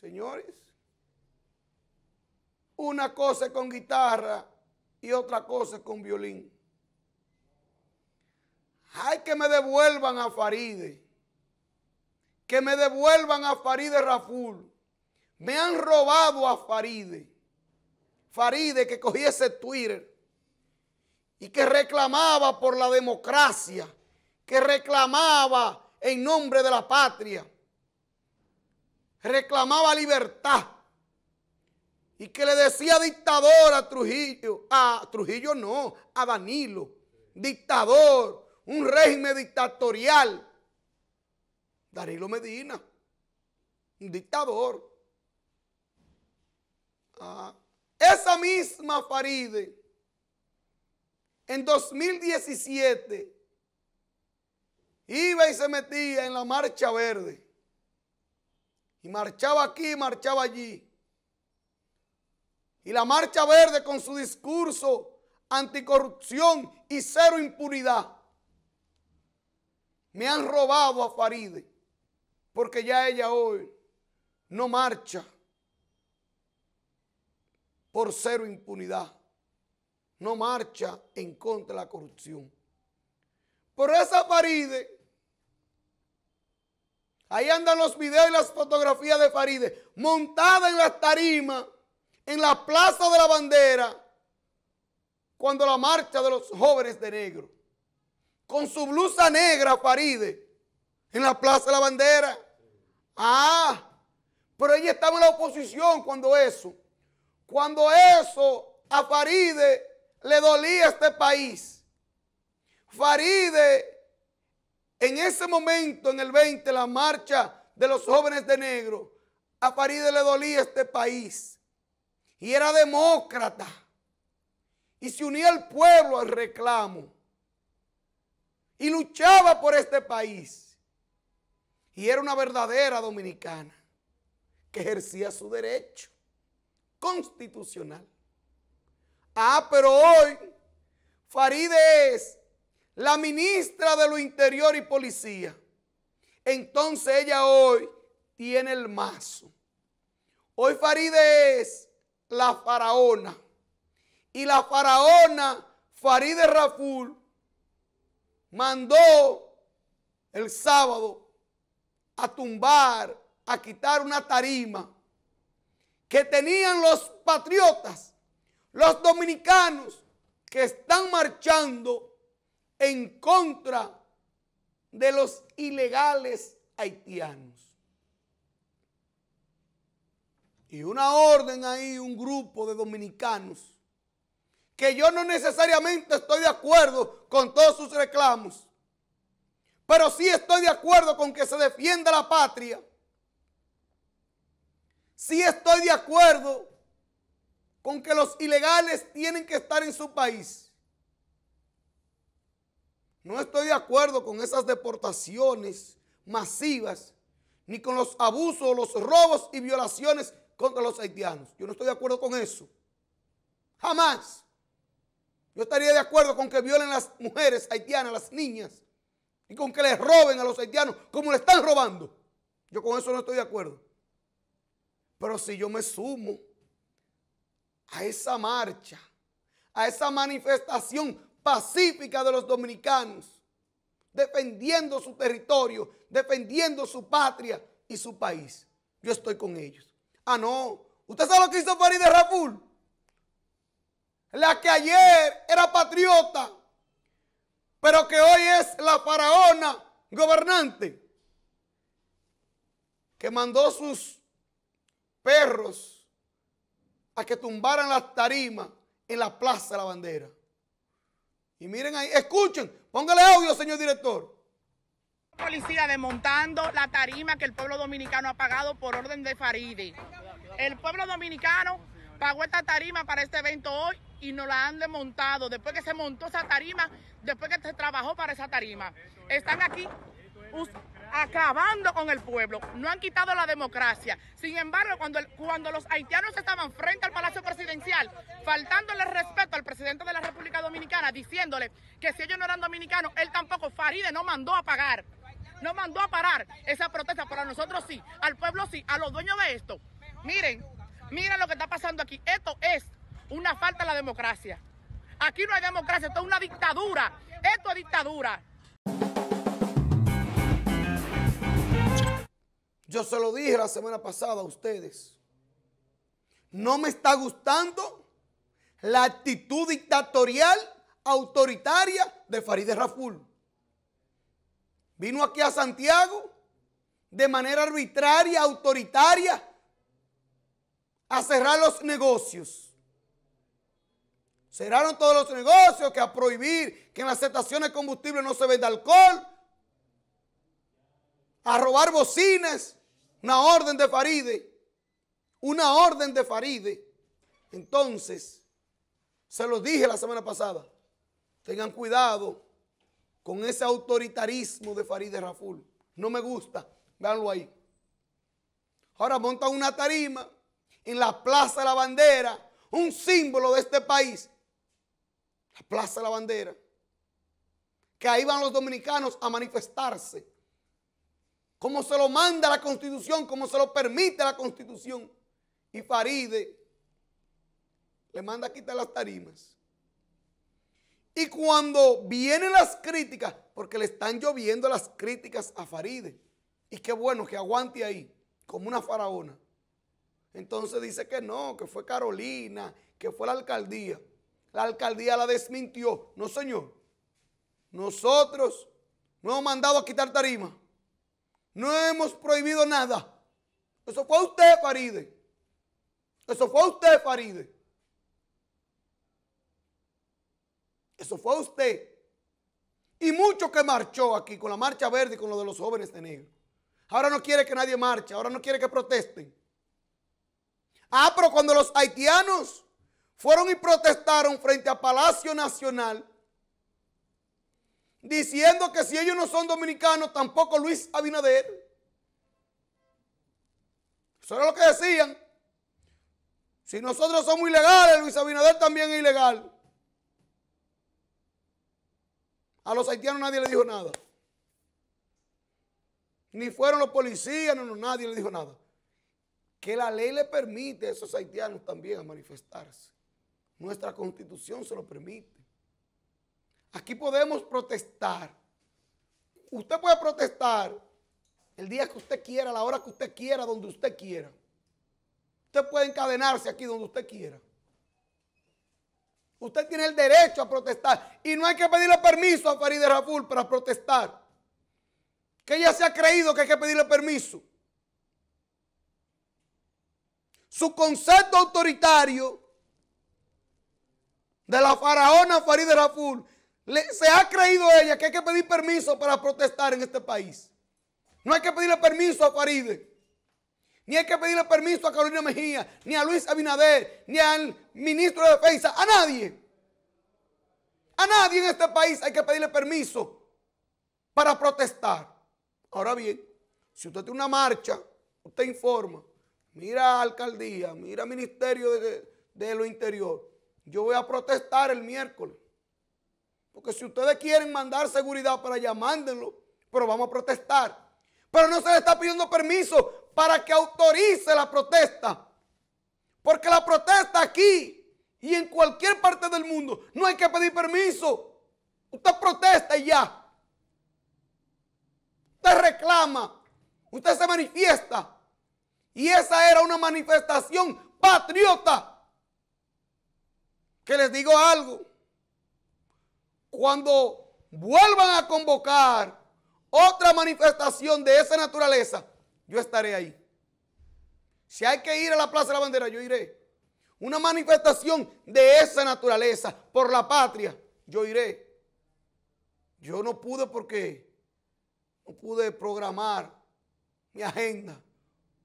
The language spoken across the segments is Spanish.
Señores, una cosa es con guitarra y otra cosa es con violín. Hay que me devuelvan a Faride. Que me devuelvan a Faride Raful. Me han robado a Faride. Faride que cogiese ese Twitter y que reclamaba por la democracia, que reclamaba en nombre de la patria reclamaba libertad y que le decía dictador a Trujillo, a Trujillo no, a Danilo, dictador, un régimen dictatorial. Danilo Medina, un dictador. Ah, esa misma Faride, en 2017, iba y se metía en la Marcha Verde y marchaba aquí, marchaba allí. Y la Marcha Verde con su discurso anticorrupción y cero impunidad. Me han robado a Faride, porque ya ella hoy no marcha por cero impunidad. No marcha en contra de la corrupción. Por esa Faride Ahí andan los videos y las fotografías de Faride, montada en las tarimas, en la plaza de la bandera, cuando la marcha de los jóvenes de negro, con su blusa negra, Faride, en la plaza de la bandera. Ah, pero ella estaba en la oposición cuando eso, cuando eso a Faride le dolía a este país. Faride en ese momento, en el 20, la marcha de los jóvenes de negro, a Farideh le dolía este país. Y era demócrata. Y se unía al pueblo al reclamo. Y luchaba por este país. Y era una verdadera dominicana que ejercía su derecho constitucional. Ah, pero hoy Farideh es la ministra de lo Interior y Policía. Entonces ella hoy tiene el mazo. Hoy Faride es la faraona. Y la faraona Faride Raful mandó el sábado a tumbar, a quitar una tarima que tenían los patriotas, los dominicanos que están marchando en contra de los ilegales haitianos. Y una orden ahí, un grupo de dominicanos, que yo no necesariamente estoy de acuerdo con todos sus reclamos, pero sí estoy de acuerdo con que se defienda la patria. Sí estoy de acuerdo con que los ilegales tienen que estar en su país. No estoy de acuerdo con esas deportaciones masivas, ni con los abusos, los robos y violaciones contra los haitianos. Yo no estoy de acuerdo con eso. Jamás. Yo estaría de acuerdo con que violen las mujeres haitianas, las niñas, y con que les roben a los haitianos como le están robando. Yo con eso no estoy de acuerdo. Pero si yo me sumo a esa marcha, a esa manifestación pacífica de los dominicanos, defendiendo su territorio, defendiendo su patria y su país. Yo estoy con ellos. Ah, no. ¿Usted sabe lo que hizo de Raful? La que ayer era patriota, pero que hoy es la faraona gobernante, que mandó sus perros a que tumbaran las tarimas en la Plaza de la Bandera. Y miren ahí, escuchen, póngale audio, señor director. Policía desmontando la tarima que el pueblo dominicano ha pagado por orden de Faride. El pueblo dominicano pagó esta tarima para este evento hoy y nos la han desmontado. Después que se montó esa tarima, después que se trabajó para esa tarima. Están aquí acabando con el pueblo, no han quitado la democracia. Sin embargo, cuando, los haitianos estaban frente al Palacio Presidencial, faltándole respeto al presidente de la República Dominicana, diciéndole que si ellos no eran dominicanos, él tampoco, Faride no mandó a pagar, no mandó a parar esa protesta, pero a nosotros sí, al pueblo sí, a los dueños de esto. Miren, miren lo que está pasando aquí. Esto es una falta de la democracia. Aquí no hay democracia, esto es una dictadura. Esto es dictadura. Yo se lo dije la semana pasada a ustedes. No me está gustando la actitud dictatorial, autoritaria de Farideh Raful. Vino aquí a Santiago de manera arbitraria, autoritaria, a cerrar los negocios. Cerraron todos los negocios, que a prohibir que en las estaciones de combustible no se venda alcohol, a robar bocinas. Una orden de Faride. Una orden de Faride. Entonces, se los dije la semana pasada. Tengan cuidado con ese autoritarismo de Faride Raful. No me gusta. Veanlo ahí. Ahora montan una tarima en la Plaza de la Bandera, un símbolo de este país. La Plaza de la Bandera. Que ahí van los dominicanos a manifestarse como se lo manda la constitución, como se lo permite la constitución. Y Faride le manda a quitar las tarimas. Y cuando vienen las críticas, porque le están lloviendo las críticas a Faride, y qué bueno que aguante ahí, como una faraona. Entonces dice que no, que fue Carolina, que fue la alcaldía. La alcaldía la desmintió. No, señor. Nosotros no hemos mandado a quitar tarimas. No hemos prohibido nada. Eso fue usted, Faride. Eso fue usted, Faride. Eso fue usted. Y mucho que marchó aquí con la marcha verde y con lo de los jóvenes de negro. Ahora no quiere que nadie marche, ahora no quiere que protesten. Ah, pero cuando los haitianos fueron y protestaron frente a Palacio Nacional, diciendo que si ellos no son dominicanos, tampoco Luis Abinader. Eso era lo que decían. Si nosotros somos ilegales, Luis Abinader también es ilegal. A los haitianos nadie le dijo nada. Ni fueron los policías, no, nadie le dijo nada. Que la ley le permite a esos haitianos también a manifestarse. Nuestra constitución se lo permite. Aquí podemos protestar. Usted puede protestar el día que usted quiera, la hora que usted quiera, donde usted quiera. Usted puede encadenarse aquí donde usted quiera. Usted tiene el derecho a protestar. Y no hay que pedirle permiso a Farideh Raful para protestar. Que ella se ha creído que hay que pedirle permiso. Su concepto autoritario de la faraona Farideh Raful se ha creído ella que hay que pedir permiso para protestar en este país. No hay que pedirle permiso a Faride. Ni hay que pedirle permiso a Carolina Mejía, ni a Luis Abinader, ni al ministro de Defensa, a nadie. A nadie en este país hay que pedirle permiso para protestar. Ahora bien, si usted tiene una marcha, usted informa. Mira alcaldía, mira ministerio de, de lo interior. Yo voy a protestar el miércoles. Porque si ustedes quieren mandar seguridad para allá, mándenlo. Pero vamos a protestar. Pero no se le está pidiendo permiso para que autorice la protesta. Porque la protesta aquí y en cualquier parte del mundo no hay que pedir permiso. Usted protesta y ya. Usted reclama. Usted se manifiesta. Y esa era una manifestación patriota. Que les digo algo cuando vuelvan a convocar otra manifestación de esa naturaleza, yo estaré ahí. Si hay que ir a la Plaza de la Bandera, yo iré. Una manifestación de esa naturaleza por la patria, yo iré. Yo no pude porque no pude programar mi agenda,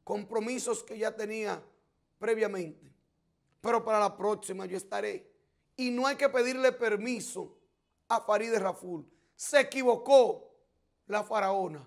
compromisos que ya tenía previamente. Pero para la próxima yo estaré. Y no hay que pedirle permiso a Farideh Raful. Se equivocó la faraona.